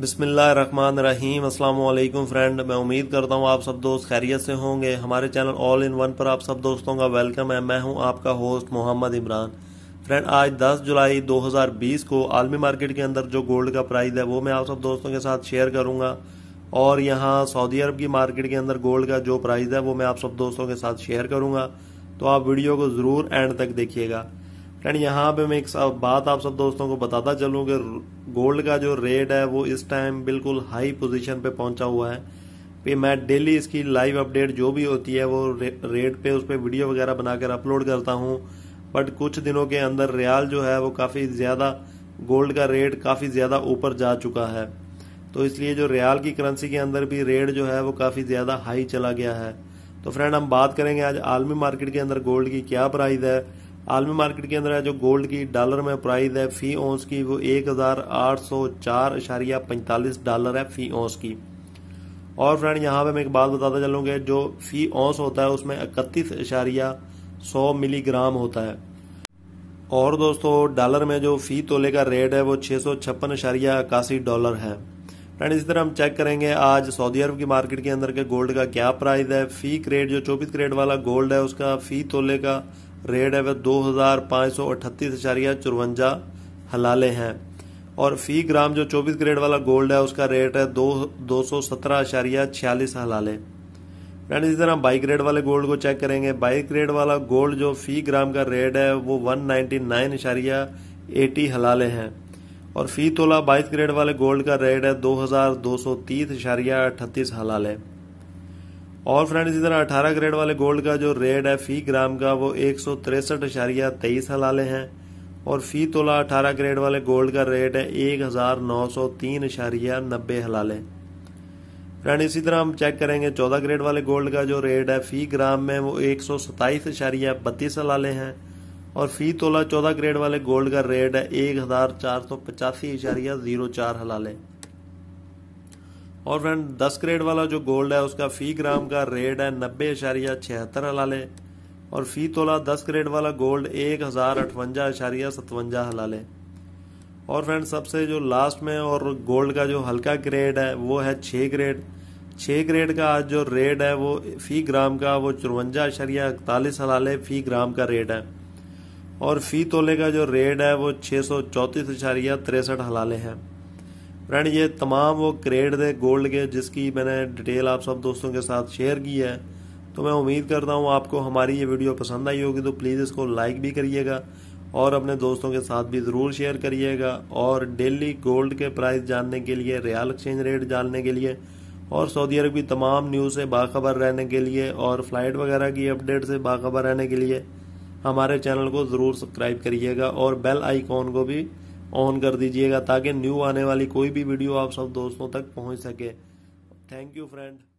बिसमीम अल्लाम फ्रेंड मैं उम्मीद करता हूँ आप सब दोस्त खैरियत से होंगे हमारे चैनल ऑल इन वन पर आप सब दोस्तों का वेलकम है मैं हूँ आपका होस्ट मोहम्मद इमरान फ्रेंड आज 10 जुलाई 2020 को आलमी मार्केट के अंदर जो गोल्ड का प्राइस है वो मैं आप सब दोस्तों के साथ शेयर करूँगा और यहाँ सऊदी अरब की मार्केट के अंदर गोल्ड का जो प्राइस है वो मैं आप सब दोस्तों के साथ शेयर करूँगा तो आप वीडियो को ज़रूर एंड तक देखिएगा फ्रेंड यहाँ पे मैं एक बात आप सब दोस्तों को बताता चलूँ कि गोल्ड का जो रेट है वो इस टाइम बिल्कुल हाई पोजीशन पे पहुंचा हुआ है पे मैं डेली इसकी लाइव अपडेट जो भी होती है वो रे, रेट पे उस पर वीडियो वगैरह बनाकर अपलोड करता हूँ बट कुछ दिनों के अंदर रियाल जो है वो काफ़ी ज़्यादा गोल्ड का रेट काफ़ी ज़्यादा ऊपर जा चुका है तो इसलिए जो रियाल की करेंसी के अंदर भी रेट जो है वो काफ़ी ज़्यादा हाई चला गया है तो फ्रेंड हम बात करेंगे आज आलमी मार्केट के अंदर गोल्ड की क्या प्राइस है आलमी मार्केट के अंदर है जो गोल्ड की डॉलर में प्राइस है फी ओंस की वो एक हज़ार आठ सौ चार अशारिया पैंतालीस डॉलर है फी ओंस की और फ्रेंड यहाँ पे मैं एक बात बताता चलूंगा जो फी ओंस होता है उसमें इकतीस अशारिया सौ मिलीग्राम होता है और दोस्तों डॉलर में जो फ़ी तोले का रेट है वो छह सौ छप्पन अशारिया इक्यासी डॉलर है फ्रेंड इसी तरह हम चेक करेंगे आज सऊदी अरब की मार्केट के अंदर के गोल्ड का क्या प्राइस है फ़ी क्रेट जो चौबीस क्रेट वाला गोल्ड है उसका फ़ी तोले का रेट है वह दो हज़ार पाँच सौ अठतीस अशारिया चुरवंजा हलाले हैं और फी ग्राम जो चौबीस ग्रेड वाला गोल्ड है उसका रेट है दो दो सौ सत्रह अशारिया छियालीस हलाले फ्रेंड इसी तरह बाई ग्रेड वाले गोल्ड को चेक करेंगे बाई ग्रेड वाला गोल्ड जो फी ग्राम का रेट है वो वन नाइन्टी नाइन अशारिया एटी हलाले हैं और फी तोला बाईस ग्रेड वाले गोल्ड का रेट है दो हज़ार दो सौ तीस अशारिया अठतीस हलाले और फ्रेंड्स इधर 18 ग्रेड वाले गोल्ड का जो रेट है फी ग्राम का वो एक सौ तिरसठ अशारिया तेईस हलाले हैं और फी तोला 18 ग्रेड वाले गोल्ड का रेट है एक हज़ार नौ सौ तीन अशारिया नब्बे हलाले फ्रेंड इसी तरह हम चेक करेंगे 14 ग्रेड वाले गोल्ड का जो रेट है फी ग्राम में वो एक सौ सताईस अशारिया बत्तीस हलाले हैं और फी तोला चौदह ग्रेड वाले गोल्ड का रेट है एक हज़ार चार सौ पचासी अशारिया ज़ीरो चार हलाले और फ्रेंड दस ग्रेड वाला जो गोल्ड है उसका फी ग्राम का रेट है नब्बे अशारिया छिहत्तर हलाले और फी तोला दस ग्रेड वाला गोल्ड एक हज़ार अठवंजा अशारिया सतवंजा हलाले और फ्रेंड सबसे जो लास्ट में और गोल्ड का जो हल्का ग्रेड है वो है छः ग्रेड छः ग्रेड का आज जो रेट है वो फ़ी ग्राम का वो चुरवंजा अशरिया इकतालीस हलाले फ़ी ग्राम का रेट है और फ़ी तोले का जो रेट है वो छः सौ चौंतीस अशारिया तिरसठ हलाले हैं फ्रेंड ये तमाम वो क्रेड थे गोल्ड के जिसकी मैंने डिटेल आप सब दोस्तों के साथ शेयर की है तो मैं उम्मीद करता हूँ आपको हमारी ये वीडियो पसंद आई होगी तो प्लीज़ इसको लाइक भी करिएगा और अपने दोस्तों के साथ भी ज़रूर शेयर करिएगा और डेली गोल्ड के प्राइस जानने के लिए रियाल एक्सचेंज रेट जानने के लिए और सऊदी अरब की तमाम न्यूज़ से बाखबर रहने के लिए और फ़्लाइट वगैरह की अपडेट से बाखबर रहने के लिए हमारे चैनल को ज़रूर सब्सक्राइब करिएगा और बेल आइकॉन को भी ऑन कर दीजिएगा ताकि न्यू आने वाली कोई भी वीडियो आप सब दोस्तों तक पहुंच सके थैंक यू फ्रेंड